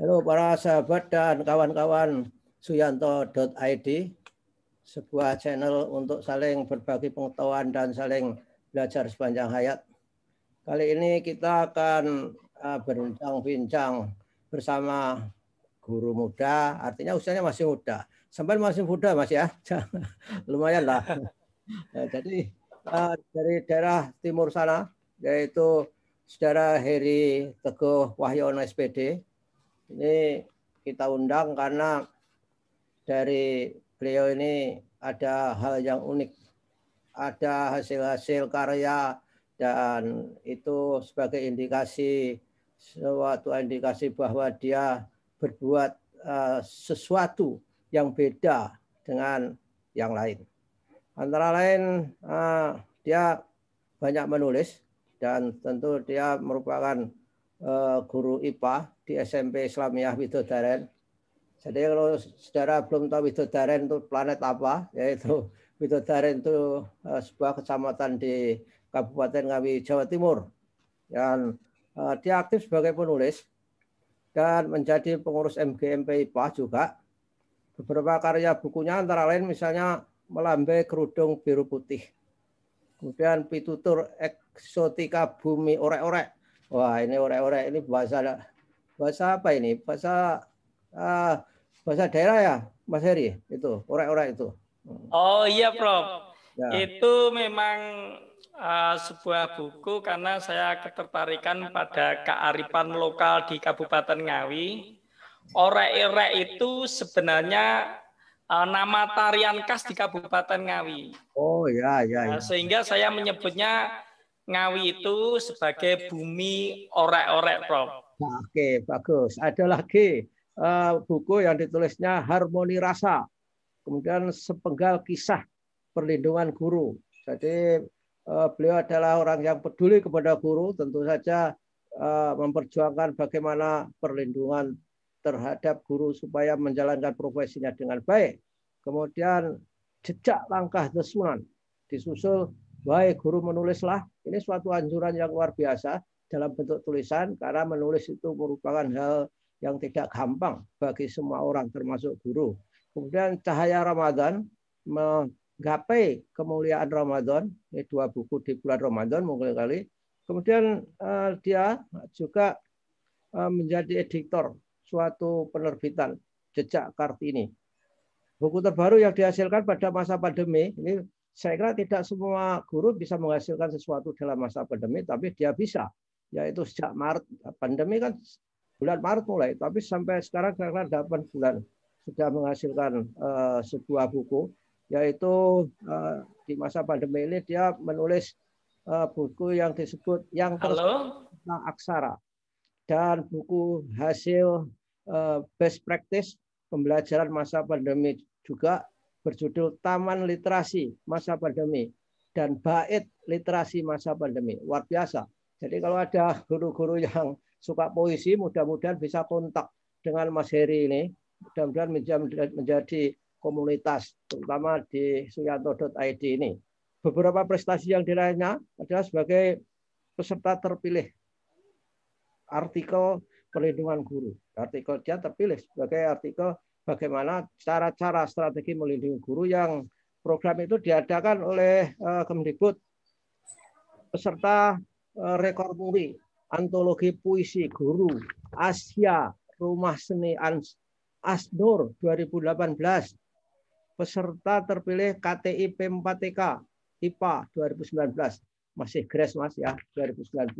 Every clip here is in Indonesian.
Halo para sahabat dan kawan-kawan suyanto.id, sebuah channel untuk saling berbagi pengetahuan dan saling belajar sepanjang hayat. Kali ini kita akan eh, berbincang-bincang bersama guru muda, artinya usianya masih muda. Sampai masih muda Mas ya, lumayan lah. Eh, jadi eh, dari daerah timur sana, yaitu saudara Heri Teguh Wahyono SPD, ini kita undang karena dari beliau ini ada hal yang unik. Ada hasil-hasil karya dan itu sebagai indikasi suatu indikasi bahwa dia berbuat eh, sesuatu yang beda dengan yang lain. Antara lain eh, dia banyak menulis dan tentu dia merupakan Eh, guru IPA di SMP Islamiyah Widodaren. Jadi kalau saudara belum tahu Widodaren itu planet apa, yaitu Widodaren itu eh, sebuah kecamatan di Kabupaten Ngawi, Jawa Timur. Dan eh, dia aktif sebagai penulis dan menjadi pengurus MGMP IPA juga. Beberapa karya bukunya antara lain misalnya Melambai Kerudung Biru Putih. Kemudian Pitutur Eksotika Bumi Orek-Orek Wah, ini orek-orek ini bahasa bahasa apa ini? Bahasa uh, bahasa daerah ya, Mas Heri? Itu orek-orek itu. Oh iya, Prof. Oh, iya, ya. Itu memang uh, sebuah buku karena saya ketertarikan pada kearifan lokal di Kabupaten Ngawi. Orek-orek itu sebenarnya uh, nama tarian khas di Kabupaten Ngawi. Oh ya ya. ya. Nah, sehingga saya menyebutnya Ngawi itu sebagai bumi orek-orek, Prof. Nah, oke, bagus. Ada lagi uh, buku yang ditulisnya Harmoni Rasa. Kemudian sepenggal kisah perlindungan guru. Jadi uh, beliau adalah orang yang peduli kepada guru, tentu saja uh, memperjuangkan bagaimana perlindungan terhadap guru supaya menjalankan profesinya dengan baik. Kemudian jejak langkah The disusul Baik, guru menulislah. Ini suatu anjuran yang luar biasa dalam bentuk tulisan karena menulis itu merupakan hal yang tidak gampang bagi semua orang termasuk guru. Kemudian Cahaya Ramadan menggapai kemuliaan Ramadan, ini dua buku di bulan Ramadan mungkin kali. Kemudian eh, dia juga eh, menjadi editor suatu penerbitan Jejak Kartini. Buku terbaru yang dihasilkan pada masa pandemi ini saya kira tidak semua guru bisa menghasilkan sesuatu dalam masa pandemi, tapi dia bisa. Yaitu sejak Maret, pandemi kan bulan Maret mulai, tapi sampai sekarang kira-kira 8 bulan sudah menghasilkan uh, sebuah buku, yaitu uh, di masa pandemi ini dia menulis uh, buku yang disebut yang tentang aksara dan buku hasil uh, best practice pembelajaran masa pandemi juga berjudul Taman Literasi Masa Pandemi dan Bait Literasi Masa Pandemi. Luar biasa. Jadi kalau ada guru-guru yang suka puisi, mudah-mudahan bisa kontak dengan Mas Heri ini. Mudah-mudahan menjadi komunitas, terutama di suyanto.id ini. Beberapa prestasi yang diraihnya adalah sebagai peserta terpilih artikel perlindungan guru. Artikel dia terpilih sebagai artikel bagaimana cara-cara strategi melindungi guru yang program itu diadakan oleh eh, Kemdikbud peserta eh, rekor muri antologi puisi guru Asia Rumah Seni Asdor 2018 peserta terpilih KTI P4TK IPA 2019 masih grass mas ya 2019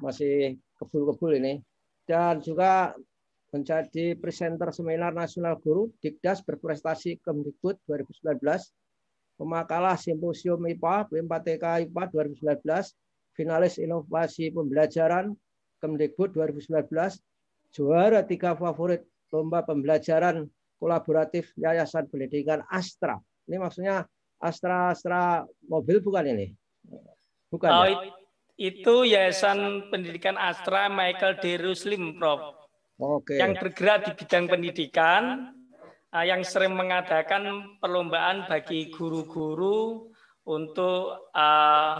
masih kebul-kebul ini dan juga menjadi presenter seminar nasional guru Dikdas berprestasi Kemdikbud 2019, pemakalah simposium IPA BMPTK IPA 2019, finalis inovasi pembelajaran Kemdikbud 2019, juara tiga favorit lomba pembelajaran kolaboratif Yayasan Pendidikan Astra. Ini maksudnya Astra Astra mobil bukan ini? Bukan. Oh, ya? Itu Yayasan Pendidikan Astra Michael D. Ruslim, Prof okay. yang bergerak di bidang pendidikan, eh, yang sering mengadakan perlombaan bagi guru-guru untuk eh,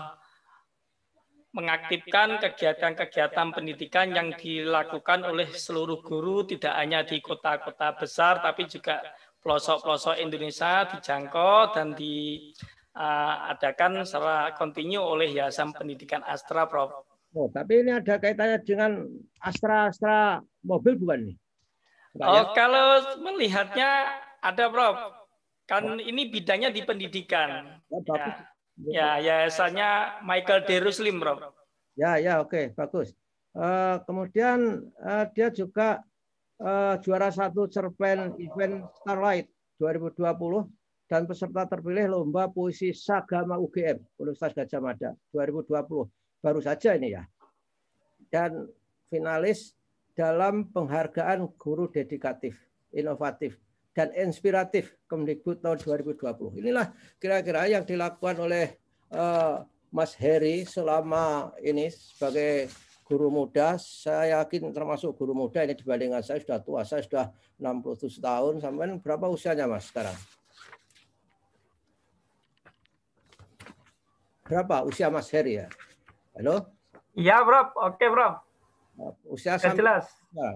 mengaktifkan kegiatan-kegiatan pendidikan yang dilakukan oleh seluruh guru, tidak hanya di kota-kota besar, tapi juga pelosok-pelosok Indonesia dijangkau dan diadakan eh, secara kontinu oleh Yayasan Pendidikan Astra Prof. Oh, tapi ini ada kaitannya dengan Astra-Astra mobil bukan nih? oh, ya? kalau melihatnya ada, Prof. Kan oh. ini bidangnya di pendidikan. Oh, bagus. Ya, ya, ya yayasannya Michael Deruslim, Ruslim, Prof. Ya, ya, oke, okay, bagus. Uh, kemudian uh, dia juga uh, juara satu cerpen event Starlight 2020 dan peserta terpilih lomba puisi Sagama UGM Universitas Gajah Mada 2020 baru saja ini ya. Dan finalis dalam penghargaan guru dedikatif, inovatif, dan inspiratif Kemdikbud tahun 2020. Inilah kira-kira yang dilakukan oleh uh, Mas Heri selama ini sebagai guru muda, saya yakin termasuk guru muda ini dibandingkan saya sudah tua, saya sudah 67 tahun, sampai berapa usianya Mas sekarang? Berapa usia Mas Heri ya? Halo? ya Bro, Oke, Bro. Usia sebelas. jelas. Nah.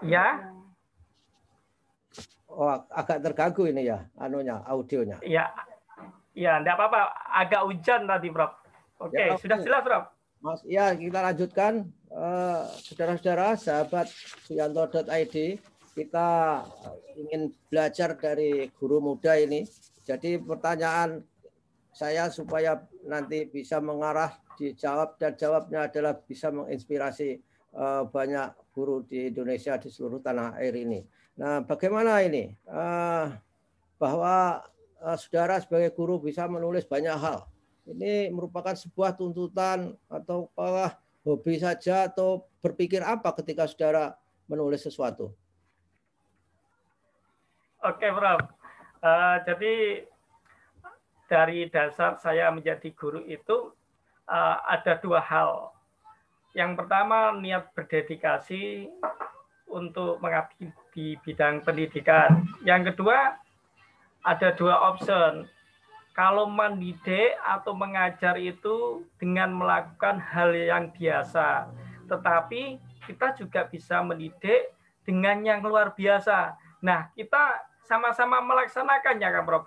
Ya. Oh, agak terganggu ini ya, anunya, audionya. Ya, ya, enggak apa-apa. Agak hujan tadi, Bro. Oke, ya, sudah jelas, Bro. Mas, ya kita lanjutkan, eh, saudara-saudara, uh, sahabat suyanto.id, kita ingin belajar dari guru muda ini. Jadi pertanyaan saya supaya nanti bisa mengarah dijawab dan jawabnya adalah bisa menginspirasi uh, banyak guru di Indonesia di seluruh tanah air ini. Nah, bagaimana ini uh, bahwa uh, saudara sebagai guru bisa menulis banyak hal. Ini merupakan sebuah tuntutan atau uh, hobi saja atau berpikir apa ketika saudara menulis sesuatu? Oke, Prof. Uh, jadi dari dasar saya menjadi guru itu uh, ada dua hal. Yang pertama niat berdedikasi untuk mengabdi di bidang pendidikan. Yang kedua ada dua opsi, Kalau mendidik atau mengajar itu dengan melakukan hal yang biasa. Tetapi kita juga bisa mendidik dengan yang luar biasa. Nah, kita sama-sama melaksanakannya, Kak Prof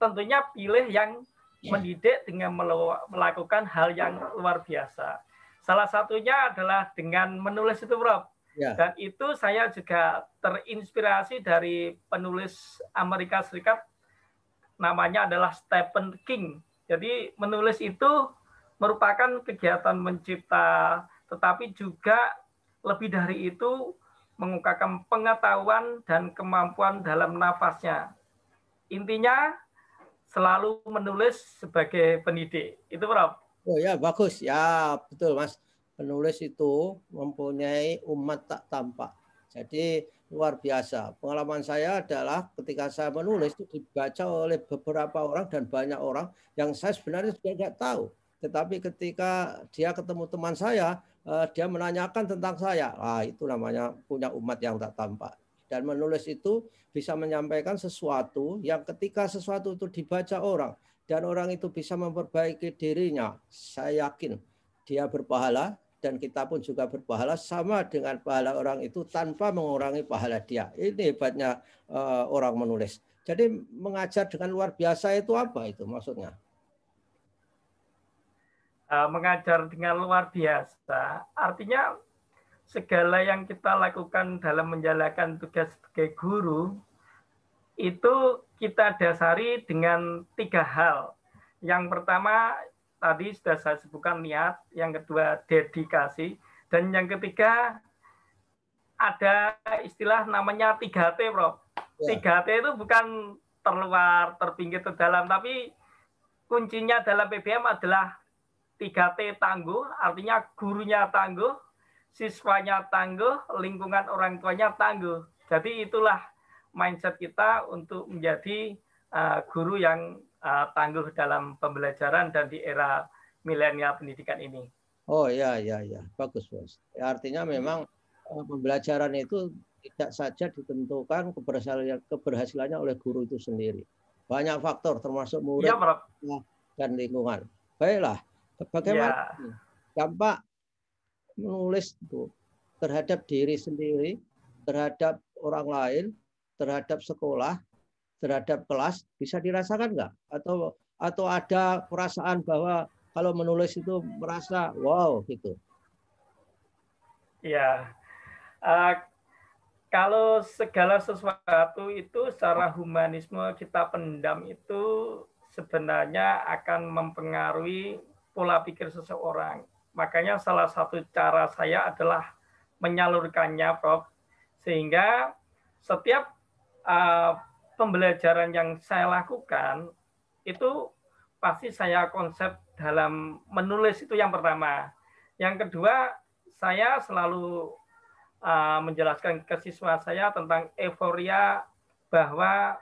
tentunya pilih yang ya. mendidik dengan melakukan hal yang luar biasa. Salah satunya adalah dengan menulis itu, Prof. Ya. Dan itu saya juga terinspirasi dari penulis Amerika Serikat, namanya adalah Stephen King. Jadi menulis itu merupakan kegiatan mencipta, tetapi juga lebih dari itu mengungkapkan pengetahuan dan kemampuan dalam nafasnya. Intinya selalu menulis sebagai pendidik. Itu Prof. Oh ya, bagus. Ya, betul Mas. Penulis itu mempunyai umat tak tampak. Jadi luar biasa. Pengalaman saya adalah ketika saya menulis itu dibaca oleh beberapa orang dan banyak orang yang saya sebenarnya sudah tidak tahu. Tetapi ketika dia ketemu teman saya, eh, dia menanyakan tentang saya. Ah, itu namanya punya umat yang tak tampak dan menulis itu bisa menyampaikan sesuatu yang ketika sesuatu itu dibaca orang dan orang itu bisa memperbaiki dirinya, saya yakin dia berpahala dan kita pun juga berpahala sama dengan pahala orang itu tanpa mengurangi pahala dia. Ini hebatnya eh, orang menulis. Jadi mengajar dengan luar biasa itu apa itu maksudnya? Eh, mengajar dengan luar biasa artinya segala yang kita lakukan dalam menjalankan tugas sebagai guru itu kita dasari dengan tiga hal. Yang pertama tadi sudah saya sebutkan niat, yang kedua dedikasi, dan yang ketiga ada istilah namanya 3T, bro Ya. 3T itu bukan terluar, terpinggir, terdalam, tapi kuncinya dalam PBM adalah 3T tangguh, artinya gurunya tangguh, siswanya tangguh, lingkungan orang tuanya tangguh. Jadi itulah mindset kita untuk menjadi eh, guru yang eh, tangguh dalam pembelajaran dan di era milenial pendidikan ini. Oh ya ya ya bagus bos. Artinya memang eh, pembelajaran itu tidak saja ditentukan keberhasilannya, keberhasilannya oleh guru itu sendiri. Banyak faktor termasuk murid ya, dan lingkungan. Baiklah, bagaimana ya. dampak menulis itu terhadap diri sendiri, terhadap orang lain, terhadap sekolah, terhadap kelas bisa dirasakan nggak? Atau atau ada perasaan bahwa kalau menulis itu merasa wow gitu? Ya, uh, kalau segala sesuatu itu secara humanisme kita pendam itu sebenarnya akan mempengaruhi pola pikir seseorang. Makanya salah satu cara saya adalah menyalurkannya, Prof. Sehingga setiap uh, pembelajaran yang saya lakukan itu pasti saya konsep dalam menulis itu yang pertama. Yang kedua, saya selalu uh, menjelaskan ke siswa saya tentang euforia bahwa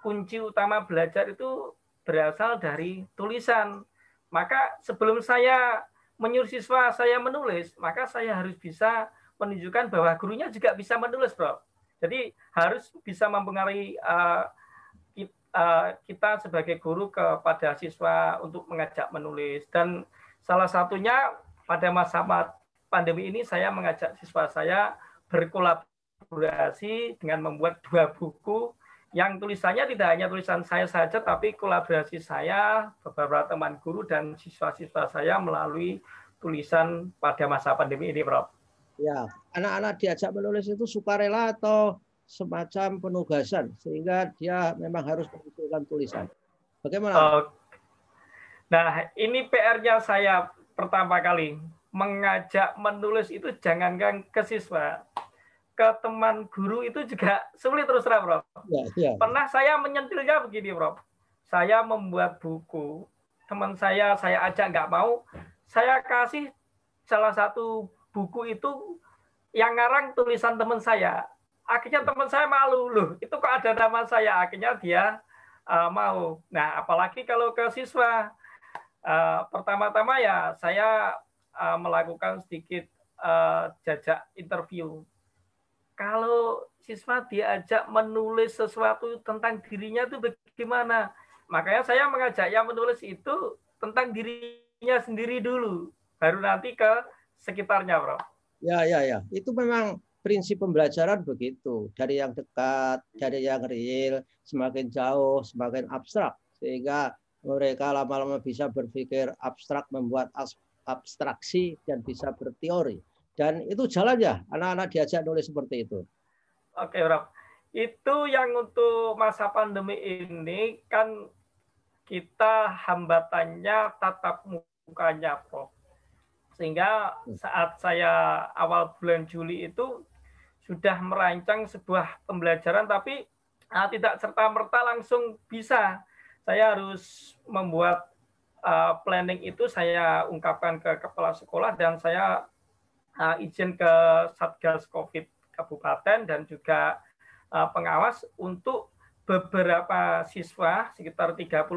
kunci utama belajar itu berasal dari tulisan. Maka sebelum saya menyuruh siswa saya menulis, maka saya harus bisa menunjukkan bahwa gurunya juga bisa menulis, Bro Jadi harus bisa mempengaruhi uh, kita sebagai guru kepada siswa untuk mengajak menulis dan salah satunya pada masa pandemi ini saya mengajak siswa saya berkolaborasi dengan membuat dua buku yang tulisannya tidak hanya tulisan saya saja, tapi kolaborasi saya, beberapa teman guru, dan siswa-siswa saya melalui tulisan pada masa pandemi ini, Prof. Ya, anak-anak diajak menulis itu sukarela atau semacam penugasan, sehingga dia memang harus mengusulkan tulisan. Bagaimana? nah, ini PR-nya saya pertama kali. Mengajak menulis itu jangankan ke siswa, ke teman guru itu juga sulit terus terang, Prof. Ya, ya. Pernah saya menyentilnya begini, Prof. Saya membuat buku, teman saya saya ajak nggak mau, saya kasih salah satu buku itu yang ngarang tulisan teman saya. Akhirnya teman saya malu, loh, itu kok ada nama saya. Akhirnya dia uh, mau. Nah, apalagi kalau ke siswa, uh, pertama-tama ya saya uh, melakukan sedikit uh, jajak interview kalau siswa diajak menulis sesuatu tentang dirinya itu bagaimana? Makanya saya mengajak yang menulis itu tentang dirinya sendiri dulu, baru nanti ke sekitarnya, Prof. Ya, ya, ya. Itu memang prinsip pembelajaran begitu. Dari yang dekat, dari yang real, semakin jauh, semakin abstrak. Sehingga mereka lama-lama bisa berpikir abstrak, membuat abstraksi, dan bisa berteori dan itu jalan ya, anak-anak diajak nulis seperti itu. Oke, Rob. Itu yang untuk masa pandemi ini kan kita hambatannya tatap mukanya, Prof. Sehingga hmm. saat saya awal bulan Juli itu sudah merancang sebuah pembelajaran, tapi ah, tidak serta-merta langsung bisa. Saya harus membuat uh, planning itu saya ungkapkan ke kepala sekolah dan saya uh, izin ke Satgas Covid Kabupaten dan juga uh, pengawas untuk beberapa siswa sekitar 35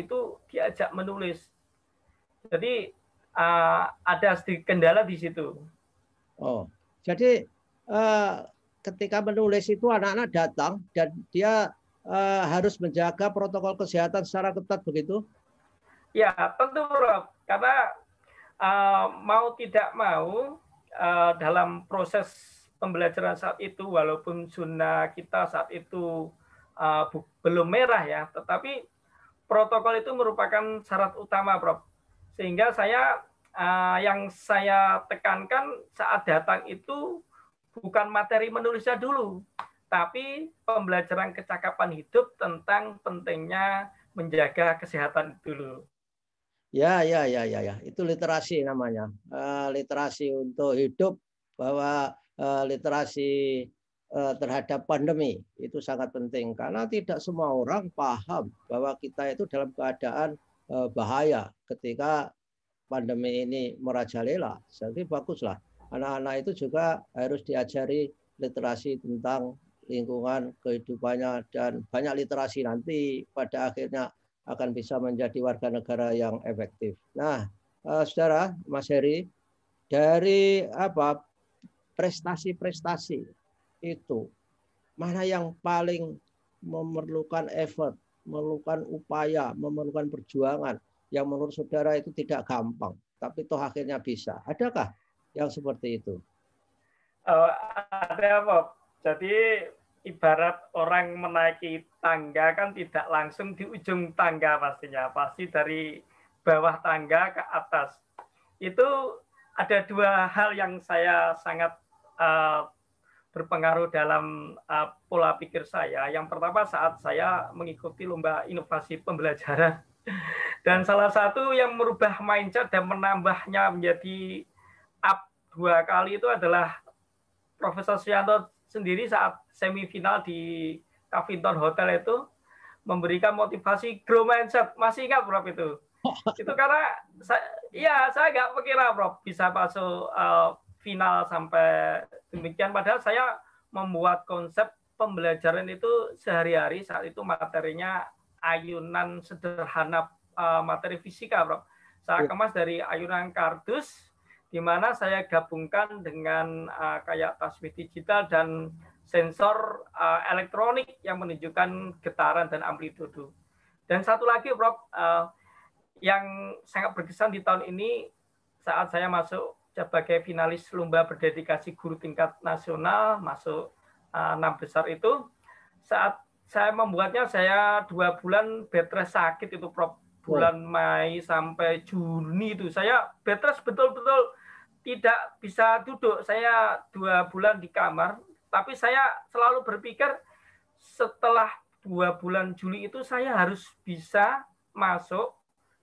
itu diajak menulis. Jadi uh, ada sedikit kendala di situ. Oh, jadi uh, ketika menulis itu anak-anak datang dan dia uh, harus menjaga protokol kesehatan secara ketat begitu? Ya tentu Rob, karena uh, mau tidak mau uh, dalam proses pembelajaran saat itu walaupun zona kita saat itu uh, belum merah ya, tetapi protokol itu merupakan syarat utama, Prof. Sehingga saya uh, yang saya tekankan saat datang itu bukan materi menulisnya dulu, tapi pembelajaran kecakapan hidup tentang pentingnya menjaga kesehatan dulu. Ya, ya, ya, ya, ya. Itu literasi namanya. Uh, literasi untuk hidup bahwa uh, literasi uh, terhadap pandemi itu sangat penting karena tidak semua orang paham bahwa kita itu dalam keadaan uh, bahaya ketika pandemi ini merajalela. Jadi baguslah anak-anak itu juga harus diajari literasi tentang lingkungan kehidupannya dan banyak literasi nanti pada akhirnya akan bisa menjadi warga negara yang efektif. Nah, uh, saudara Mas Heri, dari apa prestasi-prestasi itu mana yang paling memerlukan effort, memerlukan upaya, memerlukan perjuangan yang menurut saudara itu tidak gampang, tapi toh akhirnya bisa. Adakah yang seperti itu? Uh, ada apa? Jadi ibarat orang menaiki tangga kan tidak langsung di ujung tangga pastinya, pasti dari bawah tangga ke atas. Itu ada dua hal yang saya sangat uh, berpengaruh dalam uh, pola pikir saya. Yang pertama saat saya mengikuti lomba inovasi pembelajaran dan salah satu yang merubah mindset dan menambahnya menjadi up dua kali itu adalah Profesor Suyanto sendiri saat semifinal di Cavinton Hotel itu memberikan motivasi grow mindset. Masih ingat Prof itu? itu karena saya ya saya nggak mengira Prof bisa masuk uh, final sampai demikian padahal saya membuat konsep pembelajaran itu sehari-hari saat itu materinya ayunan sederhana uh, materi fisika Prof. Saya iya. kemas dari ayunan kardus di mana saya gabungkan dengan uh, kayak tasbih digital dan sensor uh, elektronik yang menunjukkan getaran dan amplitudo. Dan satu lagi, Prof, uh, yang sangat berkesan di tahun ini saat saya masuk sebagai finalis lomba berdedikasi guru tingkat nasional masuk uh, enam besar itu saat saya membuatnya saya dua bulan betres sakit itu Prof bulan Mei sampai Juni itu saya betres betul-betul tidak bisa duduk. Saya dua bulan di kamar, tapi saya selalu berpikir setelah dua bulan Juli itu saya harus bisa masuk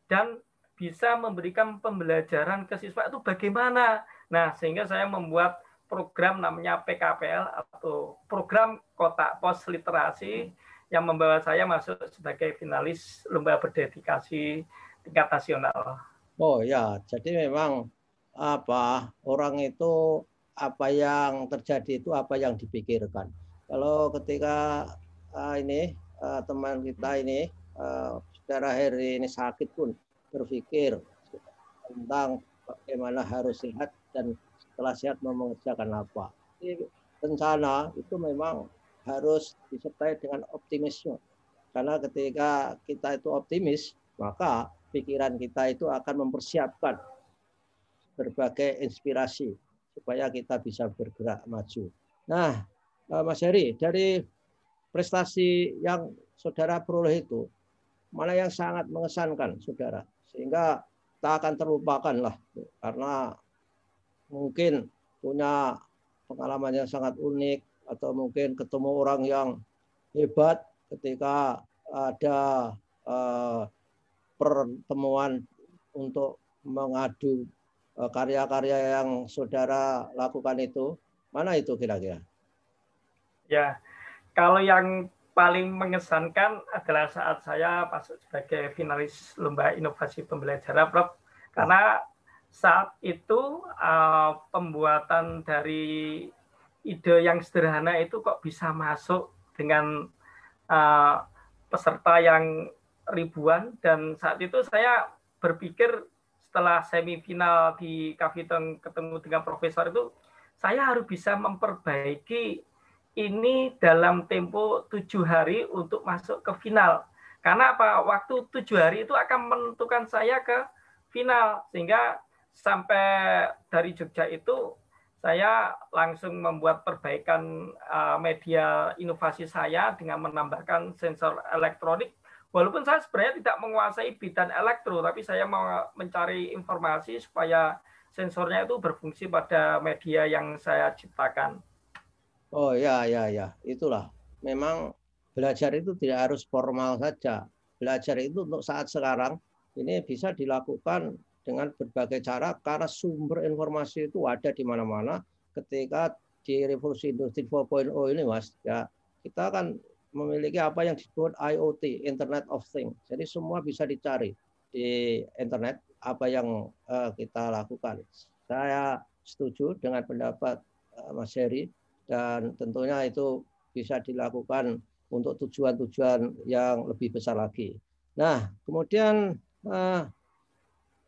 dan bisa memberikan pembelajaran ke siswa itu bagaimana. Nah, sehingga saya membuat program namanya PKPL atau program kotak pos literasi yang membawa saya masuk sebagai finalis lomba berdedikasi tingkat nasional. Oh ya, jadi memang apa orang itu apa yang terjadi itu apa yang dipikirkan. Kalau ketika uh, ini uh, teman kita ini uh, eh, secara hari ini sakit pun berpikir tentang bagaimana harus sehat dan setelah sehat mau mengerjakan apa. Jadi rencana itu memang harus disertai dengan optimisme. Karena ketika kita itu optimis, maka pikiran kita itu akan mempersiapkan berbagai inspirasi supaya kita bisa bergerak maju. Nah, eh, Mas Heri, dari prestasi yang saudara peroleh itu, mana yang sangat mengesankan saudara? Sehingga tak akan terlupakan lah, karena mungkin punya pengalaman yang sangat unik, atau mungkin ketemu orang yang hebat ketika ada uh, pertemuan untuk mengadu Eh, karya-karya yang saudara lakukan itu? Mana itu kira-kira? Ya, kalau yang paling mengesankan adalah saat saya masuk sebagai finalis Lomba Inovasi Pembelajaran, Prof. Karena saat itu uh, pembuatan dari ide yang sederhana itu kok bisa masuk dengan uh, peserta yang ribuan dan saat itu saya berpikir setelah semifinal di Kaviteng ketemu dengan profesor itu saya harus bisa memperbaiki ini dalam tempo tujuh hari untuk masuk ke final. Karena apa? Waktu tujuh hari itu akan menentukan saya ke final. Sehingga sampai dari Jogja itu saya langsung membuat perbaikan eh, media inovasi saya dengan menambahkan sensor elektronik Walaupun saya sebenarnya tidak menguasai bidan elektro, tapi saya mau mencari informasi supaya sensornya itu berfungsi pada media yang saya ciptakan. Oh ya ya ya, itulah. Memang belajar itu tidak harus formal saja. Belajar itu untuk saat sekarang ini bisa dilakukan dengan berbagai cara karena sumber informasi itu ada di mana-mana. Ketika di revolusi industri 4.0 ini Mas, ya kita kan memiliki apa yang disebut IoT Internet of Things jadi semua bisa dicari di internet apa yang uh, kita lakukan saya setuju dengan pendapat uh, Mas Heri dan tentunya itu bisa dilakukan untuk tujuan-tujuan yang lebih besar lagi. Nah, kemudian uh,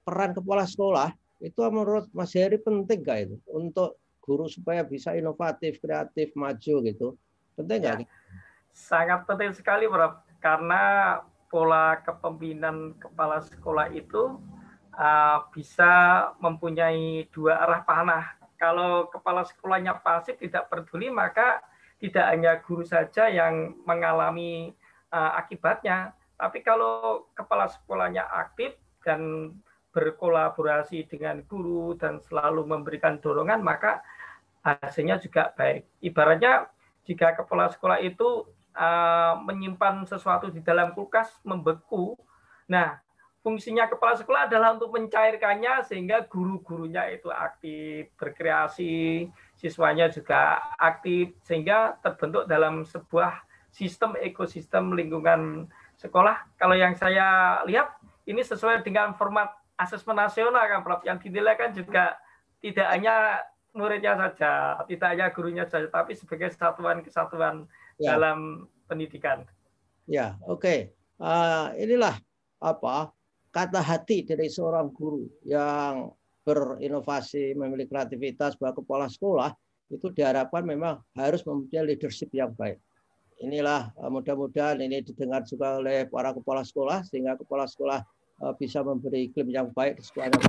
peran kepala sekolah itu menurut Mas Heri penting nggak itu untuk guru supaya bisa inovatif, kreatif, maju gitu. Penting nggak? Ya. Sangat penting sekali, Prof. Karena pola kepemimpinan kepala sekolah itu uh, bisa mempunyai dua arah panah. Kalau kepala sekolahnya pasif tidak peduli, maka tidak hanya guru saja yang mengalami uh, akibatnya, tapi kalau kepala sekolahnya aktif dan berkolaborasi dengan guru dan selalu memberikan dorongan, maka hasilnya juga baik. Ibaratnya jika kepala sekolah itu Eh, menyimpan sesuatu di dalam kulkas membeku. Nah, fungsinya kepala sekolah adalah untuk mencairkannya sehingga guru-gurunya itu aktif berkreasi, siswanya juga aktif sehingga terbentuk dalam sebuah sistem ekosistem lingkungan sekolah. Kalau yang saya lihat ini sesuai dengan format asesmen nasional kan Prof yang dinilai kan juga tidak hanya muridnya saja, tidak hanya gurunya saja, tapi sebagai satuan kesatuan ya. dalam pendidikan. Ya, oke. Okay. Uh, inilah apa kata hati dari seorang guru yang berinovasi, memiliki kreativitas, bahwa kepala sekolah itu diharapkan memang harus mempunyai leadership yang baik. Inilah ah, mudah-mudahan ini didengar juga oleh para kepala sekolah sehingga kepala sekolah ah, bisa memberi iklim yang baik di sekolahnya.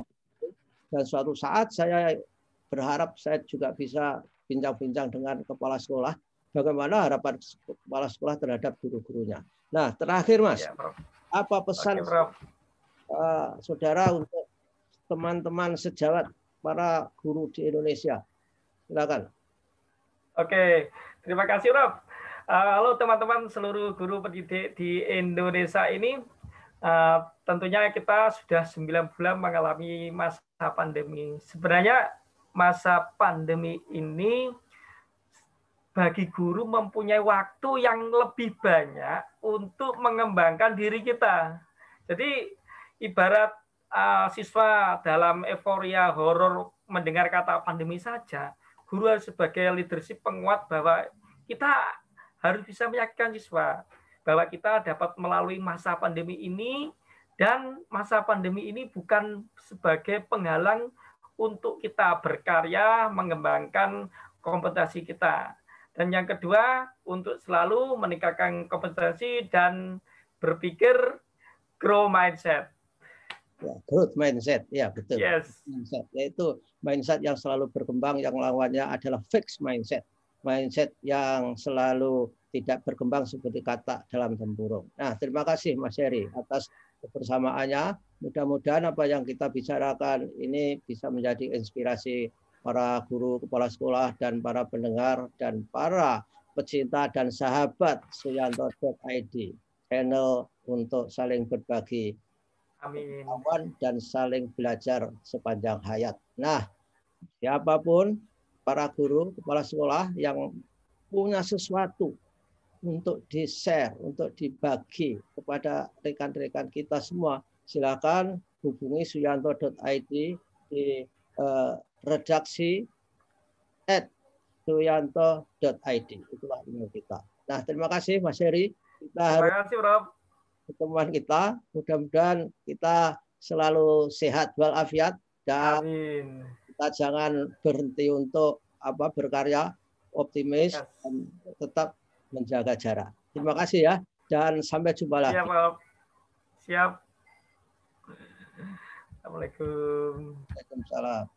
Dan suatu saat saya berharap saya juga bisa bincang-bincang dengan kepala sekolah bagaimana harapan kepala sekolah terhadap guru-gurunya. Nah, terakhir Mas, ya, apa pesan Oke, Uh, saudara untuk teman-teman sejawat para guru di Indonesia? Silakan. Oke, terima kasih Prof. Eh, halo teman-teman seluruh guru pendidik di Indonesia ini. Eh, tentunya kita sudah 9 bulan mengalami masa pandemi. Sebenarnya masa pandemi ini bagi guru mempunyai waktu yang lebih banyak untuk mengembangkan diri kita. Jadi ibarat uh, siswa dalam euforia horor mendengar kata pandemi saja, guru harus sebagai leadership penguat bahwa kita harus bisa meyakinkan siswa bahwa kita dapat melalui masa pandemi ini dan masa pandemi ini bukan sebagai penghalang untuk kita berkarya, mengembangkan kompetensi kita. Dan yang kedua, untuk selalu meningkatkan kompetensi dan berpikir grow mindset. Ya, growth mindset, ya betul. Yes. Mindset, yaitu mindset yang selalu berkembang, yang lawannya adalah fixed mindset. Mindset yang selalu tidak berkembang seperti kata dalam tempurung. Nah, terima kasih Mas Heri atas kebersamaannya. Mudah-mudahan apa yang kita bicarakan ini bisa menjadi inspirasi para guru kepala sekolah dan para pendengar dan para pecinta dan sahabat suyanto.id channel untuk saling berbagi Amin. dan saling belajar sepanjang hayat. Nah, siapapun para guru kepala sekolah yang punya sesuatu untuk di-share, untuk dibagi kepada rekan-rekan kita semua. Silakan hubungi suyanto.id di eh, redaksi at suyanto.id. Itulah email kita. Nah, terima kasih Mas Heri. Kita terima kasih, Prof. Pertemuan kita, mudah-mudahan kita selalu sehat walafiat dan Amin. kita jangan berhenti untuk apa berkarya optimis yes. dan tetap menjaga jarak. Terima kasih ya dan sampai jumpa lagi. Siap, Pak. Siap. Assalamualaikum. Waalaikumsalam.